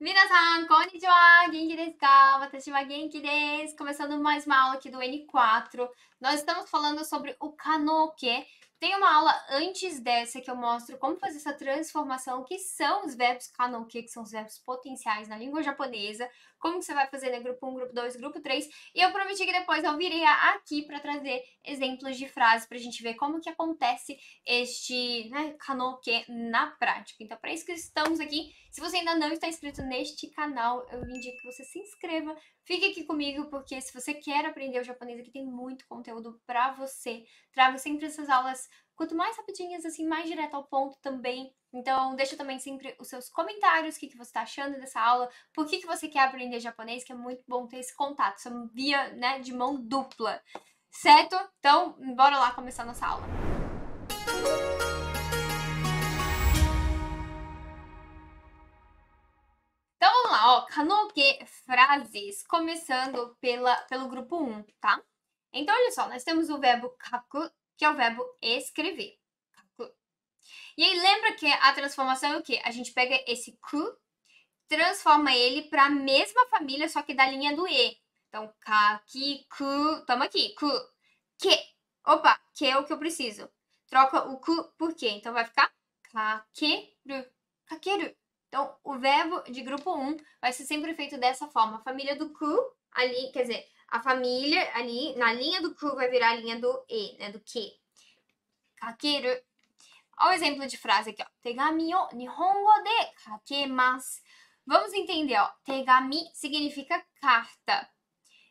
Mina san, konnichiwa! Genki desu ka? genki Começando mais uma aula aqui do N4. Nós estamos falando sobre o kanoke. Tem uma aula antes dessa que eu mostro como fazer essa transformação, que são os verbos kanoke, que são os verbos potenciais na língua japonesa, como que você vai fazer, né? Grupo 1, grupo 2, grupo 3. E eu prometi que depois eu viria aqui para trazer exemplos de frases para a gente ver como que acontece este, né, kanoke na prática. Então, para isso que estamos aqui. Se você ainda não está inscrito neste canal, eu indico que você se inscreva. Fique aqui comigo, porque se você quer aprender o japonês aqui, tem muito conteúdo para você. Trago sempre essas aulas Quanto mais rapidinhas, assim, mais direto ao ponto também. Então, deixa também sempre os seus comentários, o que, que você está achando dessa aula, por que, que você quer aprender japonês, que é muito bom ter esse contato, essa é via né, de mão dupla. Certo? Então, bora lá começar nossa aula. Então vamos lá, ó, kanoge frases, começando pela, pelo grupo 1, tá? Então, olha só, nós temos o verbo kaku, que é o verbo escrever. Tá? E aí lembra que a transformação é o quê? A gente pega esse cu, transforma ele para a mesma família, só que da linha do e. Então, ka, ki, ku, toma aqui, ku, que. Opa, que é o que eu preciso. Troca o ku por que. Então vai ficar kakeru, kakeru. Então, o verbo de grupo 1 vai ser sempre feito dessa forma. A família do ku, ali, quer dizer, a família ali, na linha do ku vai virar a linha do e, né? Do que. Kakeru. Olha o exemplo de frase aqui, ó. Tegami o nihongo de kakemasu. Vamos entender, ó. Tegami significa carta.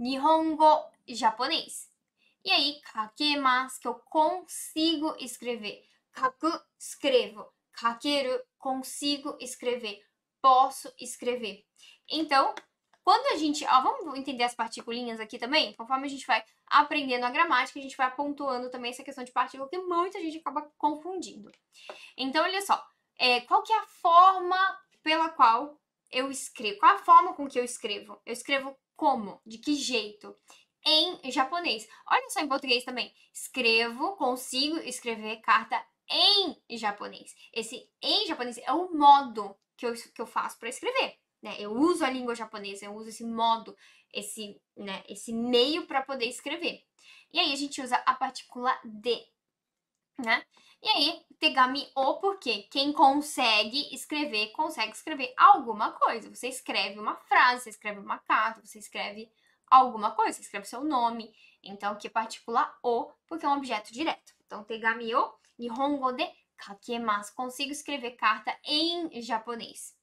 Nihongo, japonês. E aí, kakemasu, que eu consigo escrever. Kaku, escrevo. Kakeru, consigo escrever. Posso escrever. Então, quando a gente, ó, vamos entender as particulinhas aqui também? Conforme a gente vai aprendendo a gramática, a gente vai pontuando também essa questão de partícula que muita gente acaba confundindo. Então, olha só, é, qual que é a forma pela qual eu escrevo? Qual a forma com que eu escrevo? Eu escrevo como? De que jeito? Em japonês. Olha só em português também. Escrevo, consigo escrever carta em japonês. Esse em japonês é o modo que eu, que eu faço para escrever. Né? Eu uso a língua japonesa, eu uso esse modo, esse, né, esse meio para poder escrever. E aí a gente usa a partícula de, né? E aí, tegami o, porque quem consegue escrever, consegue escrever alguma coisa. Você escreve uma frase, você escreve uma carta, você escreve alguma coisa, você escreve seu nome. Então, que partícula o, porque é um objeto direto. Então, tegami o, nihongo de kakemasu. Consigo escrever carta em japonês.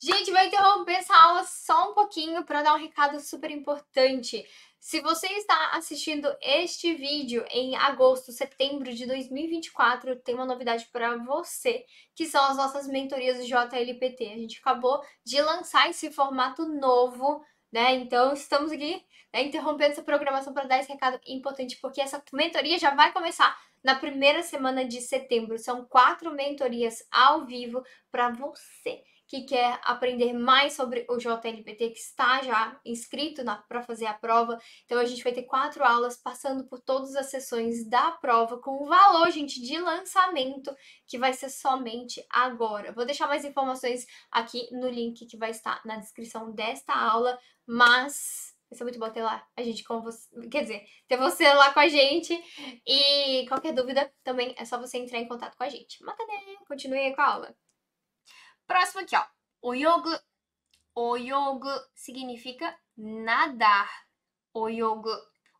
Gente, vou interromper essa aula só um pouquinho para dar um recado super importante. Se você está assistindo este vídeo em agosto, setembro de 2024, tem uma novidade para você, que são as nossas mentorias do JLPT. A gente acabou de lançar esse formato novo, né? Então estamos aqui né, interrompendo essa programação para dar esse recado importante, porque essa mentoria já vai começar na primeira semana de setembro. São quatro mentorias ao vivo para você que quer aprender mais sobre o JLPT, que está já inscrito para fazer a prova. Então, a gente vai ter quatro aulas passando por todas as sessões da prova, com valor, gente, de lançamento, que vai ser somente agora. Vou deixar mais informações aqui no link que vai estar na descrição desta aula, mas. Vai ser muito bom ter lá a gente com você. Quer dizer, ter você lá com a gente. E qualquer dúvida também é só você entrar em contato com a gente. Mata, né? Continue aí com a aula. Próximo aqui, ó. Oyogu. Oyogu significa nadar. Oyogu.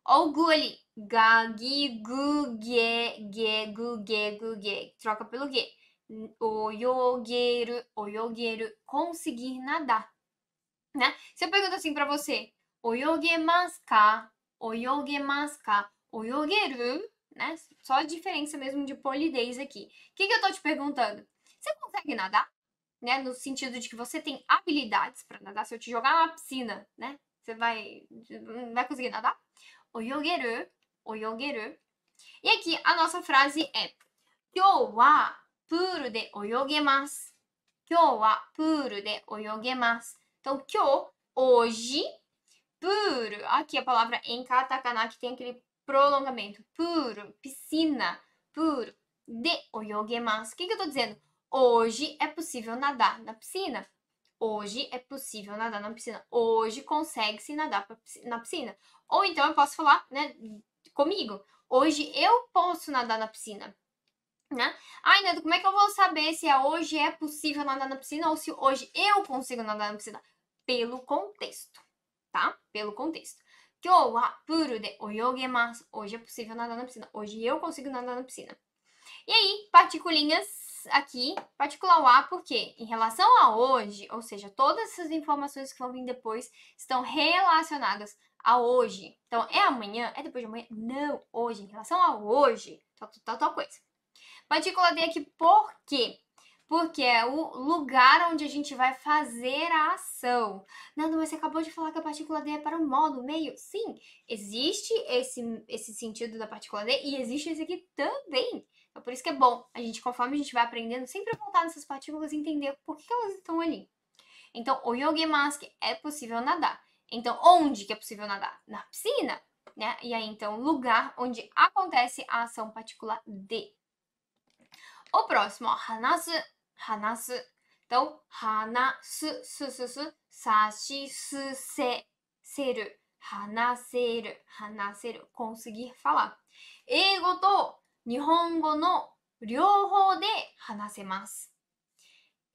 Oguli. Gagi, gu, ge, ge, gu, ge, gu, ge. Troca pelo ge. Oyogeru, oyogeru. Conseguir nadar. Né? Se eu pergunto assim pra você. Oyogemasu é ka? Oyogemasu é ka? Oyogeru? Né? Só a diferença mesmo de polidez aqui. O que, que eu tô te perguntando? Você consegue nadar? né? No sentido de que você tem habilidades para nadar. Se eu te jogar na piscina, né? Você vai, hum, vai conseguir nadar? o o oyogeru. E aqui a nossa frase é: Kyou wa puro de oyogemasu. Kyou wa puro de oyogemasu. Então, kyou, hoje, puro. Aqui a palavra em katakana que tem aquele prolongamento. Puro, piscina, puro. De oyogemasu. O que, que eu tô dizendo? Hoje é possível nadar na piscina. Hoje é possível nadar na piscina. Hoje consegue-se nadar na piscina. Ou então eu posso falar, né, comigo. Hoje eu posso nadar na piscina. Né? Ai, Nando, como é que eu vou saber se é hoje é possível nadar na piscina ou se hoje eu consigo nadar na piscina? Pelo contexto, tá? Pelo contexto. Hoje é possível nadar na piscina. Hoje eu consigo nadar na piscina. E aí, particulinhas aqui, particular o A, porque em relação a hoje, ou seja, todas essas informações que vão vir depois estão relacionadas a hoje. Então, é amanhã? É depois de amanhã? Não, hoje. Em relação a hoje, tal, tal, tal coisa. Partícula D aqui por quê? Porque é o lugar onde a gente vai fazer a ação. Nando, mas você acabou de falar que a partícula D é para o modo, meio. Sim, existe esse, esse sentido da partícula D e existe esse aqui também. É por isso que é bom a gente, conforme a gente vai aprendendo, sempre voltar nessas partículas e entender por que elas estão ali. Então, o mask é possível nadar. Então, onde que é possível nadar? Na piscina, né? E aí, então, lugar onde acontece a ação particular de. O próximo, ó, hanasu, hanasu. Então, hanasu, su, su, su, sashi, su, se, seru, hanaseru, hanaseru, conseguir falar. Eigo to 日本語の両方で話せます。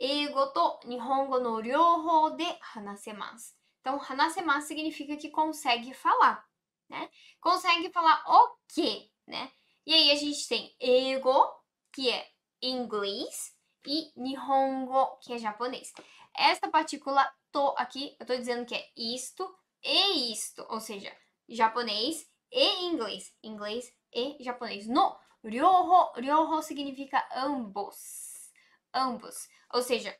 英語と日本語の両方で話せます。Então, 話せます significa que consegue falar, né? Consegue falar o quê, né? E aí a gente tem ego, que é inglês, e nihongo, que é japonês. Esta partícula to aqui, eu tô dizendo que é isto e isto, ou seja, japonês e inglês, inglês e japonês. No Ryoho, ryoho significa ambos. Ambos. Ou seja,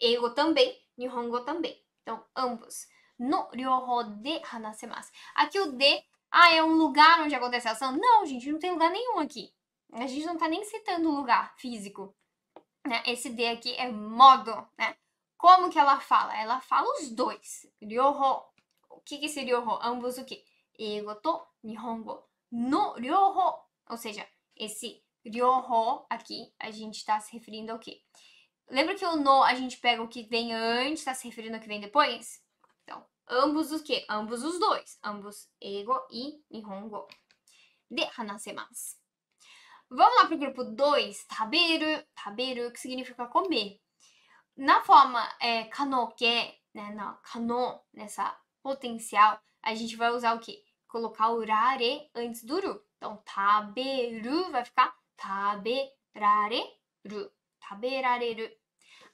eigo também, nihongo também. Então, ambos. No ryoho de hanasemasu. Aqui o de, ah, é um lugar onde acontece a ação? Não, gente, não tem lugar nenhum aqui. A gente não tá nem citando o lugar físico. Né? Esse de aqui é modo, né? Como que ela fala? Ela fala os dois. Ryoho. O que que é ryoho? Ambos o quê? Eigo to nihongo. No ryoho. Ou seja, esse ryoho aqui, a gente está se referindo ao quê? Lembra que o no a gente pega o que vem antes, está se referindo ao que vem depois? Então, ambos os quê? Ambos os dois. Ambos ego e nihongo. De hanasemas. Vamos lá para o grupo 2, taberu. Taberu, que significa comer. Na forma é, kanoke, né, na kano, nessa potencial, a gente vai usar o quê? Colocar o rare antes do ru. Então, taberu vai ficar taberareru. Taberareru.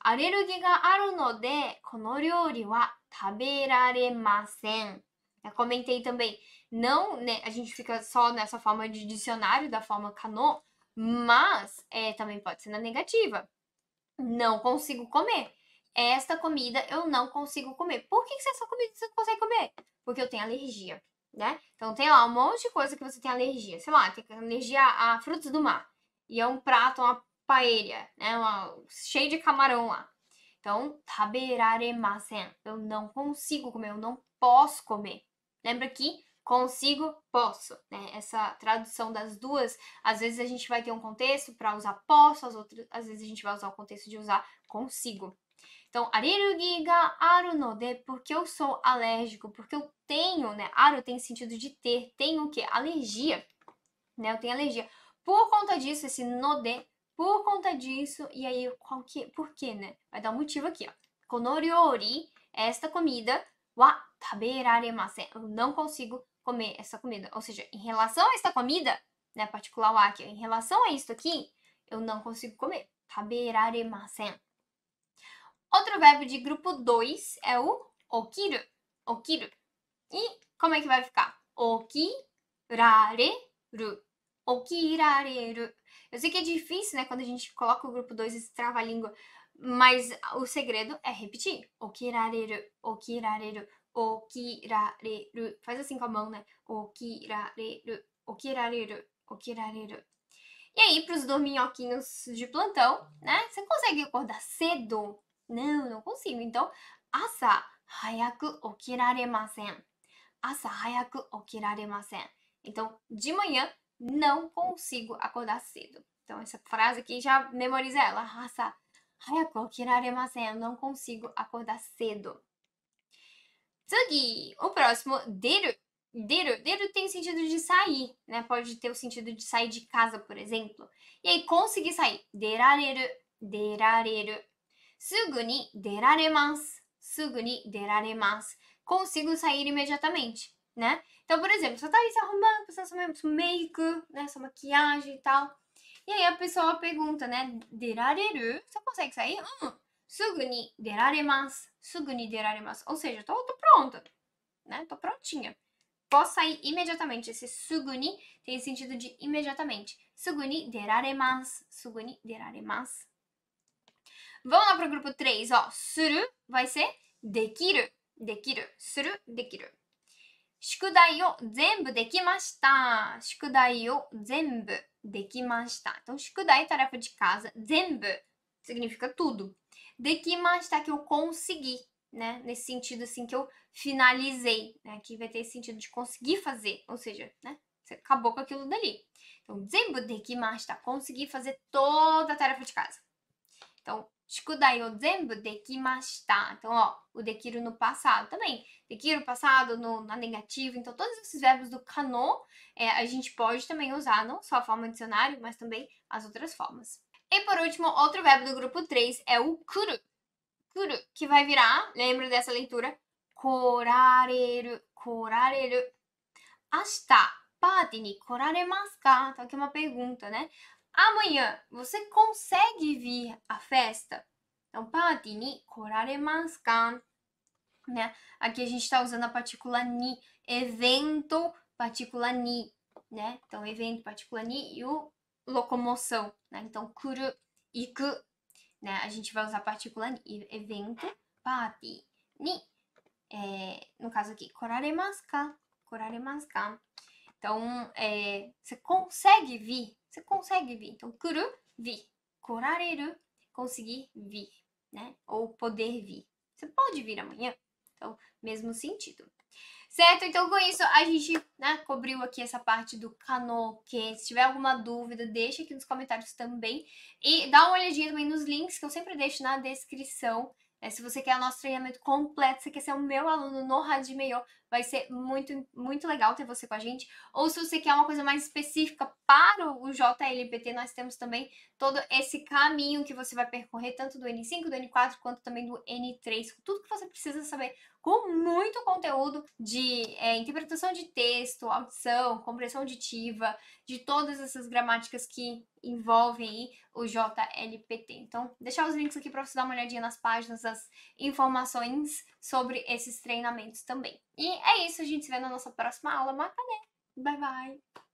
アレルギーがあるので、この料理は食べられません。Eu comentei também, não, né, a gente fica só nessa forma de dicionário, da forma canon, mas é, também pode ser na negativa. Não consigo comer. Esta comida eu não consigo comer. Por que, que essa comida você não consegue comer? Porque eu tenho alergia né? Então tem lá um monte de coisa que você tem alergia. Sei lá, tem alergia a frutos do mar. E é um prato, uma paella, né? Uma, cheio de camarão lá. Então, taberaremasen. Eu não consigo comer, eu não posso comer. Lembra que consigo, posso, né? Essa tradução das duas, às vezes a gente vai ter um contexto para usar posso, as outras, às vezes a gente vai usar o contexto de usar consigo. Então, alergia aru no de, porque eu sou alérgico, porque eu tenho, né? Aru tem sentido de ter, tenho o quê? Alergia, né? Eu tenho alergia. Por conta disso, esse no de, por conta disso, e aí qual que, por quê, né? Vai dar um motivo aqui, ó. Konoriori, esta comida, wa taberaremasen. Eu não consigo comer essa comida. Ou seja, em relação a esta comida, né, particular aqui, em relação a isso aqui, eu não consigo comer. Taberaremasen. Outro verbo de grupo 2 é o okiru. Okiru. E como é que vai ficar? Okirareru. Okirareru. Eu sei que é difícil, né, quando a gente coloca o grupo 2 e trava a língua, mas o segredo é repetir. Okirareru, okirareru, okirareru. Faz assim com a mão, né? Okirareru, okirareru, okirareru. E aí, para os dorminhoquinhos de plantão, né? Você consegue acordar cedo não, não consigo. Então, asa hayaku okiraremasen. Asa hayaku okiraremasen. Então, de manhã não consigo acordar cedo. Então, essa frase aqui já memoriza ela. Asa hayaku okiraremasen. Não consigo acordar cedo. Tsugi, o próximo, deru. Deru, deru tem o sentido de sair, né? Pode ter o sentido de sair de casa, por exemplo. E aí, conseguir sair. Derareru, derareru. すぐに出られます。すぐに出られます。Consigo sair imediatamente, né? Então, por exemplo, você tá aí se arrumando, precisa seu make, né? Sua maquiagem e tal. E aí a pessoa pergunta, né? Derareru, você consegue sair? Hum, sugu ni deraremasu. Sugu ni deraremasu. Ou seja, tô, tô pronta, né? Tô prontinha. Posso sair imediatamente. Esse ni tem sentido de imediatamente. Suguni Sugu ni deraremasu. Vamos lá pro grupo 3, ó. Suru vai ser dekiru. Dekiru. Suru, dekiru. 宿題を全部できました。宿題を全部できました。Então, 宿題 tarefa de casa, 全部 significa tudo. De que mais tá que eu consegui, né? Nesse sentido, assim, que eu finalizei, né? Que vai ter esse sentido de conseguir fazer, ou seja, né? Você acabou com aquilo dali. Então, zenbu de que mais tá? Consegui fazer toda a tarefa de casa. Então, então, ó, o dekiru dequiro no passado também. dekiru passado no, na negativa. Então, todos esses verbos do cano é, a gente pode também usar, não só a forma dicionário, mas também as outras formas. E por último, outro verbo do grupo 3 é o kuru. Kuru, que vai virar, lembra dessa leitura? Korareru, korareru. Ashita, party ni koraremasu ka? Então, aqui é uma pergunta, né? Amanhã você consegue vir à festa? Então, party ni koraremasu Né? Aqui a gente está usando a partícula ni, evento, partícula ni, né? Então, evento, partícula ni e o locomoção, né? Então, kuru, iku, né? A gente vai usar a partícula ni, evento, party, ni, é, no caso aqui, koraremasu ka? Koraremasu Então, é, você consegue vir você consegue vir. Então, kuru, vir. Korareru, conseguir vir, né? Ou poder vir. Você pode vir amanhã. Então, mesmo sentido. Certo? Então, com isso, a gente né, cobriu aqui essa parte do que Se tiver alguma dúvida, deixa aqui nos comentários também. E dá uma olhadinha também nos links que eu sempre deixo na descrição. É, se você quer o nosso treinamento completo, se quer ser o meu aluno no Hajimeiô, Vai ser muito, muito legal ter você com a gente. Ou se você quer uma coisa mais específica para o JLPT, nós temos também todo esse caminho que você vai percorrer, tanto do N5, do N4, quanto também do N3. Tudo que você precisa saber com muito conteúdo de é, interpretação de texto, audição, compreensão auditiva, de todas essas gramáticas que envolvem o JLPT. Então, deixar os links aqui para você dar uma olhadinha nas páginas, as informações sobre esses treinamentos também. E é isso, a gente se vê na nossa próxima aula. Matane! Né? Bye, bye!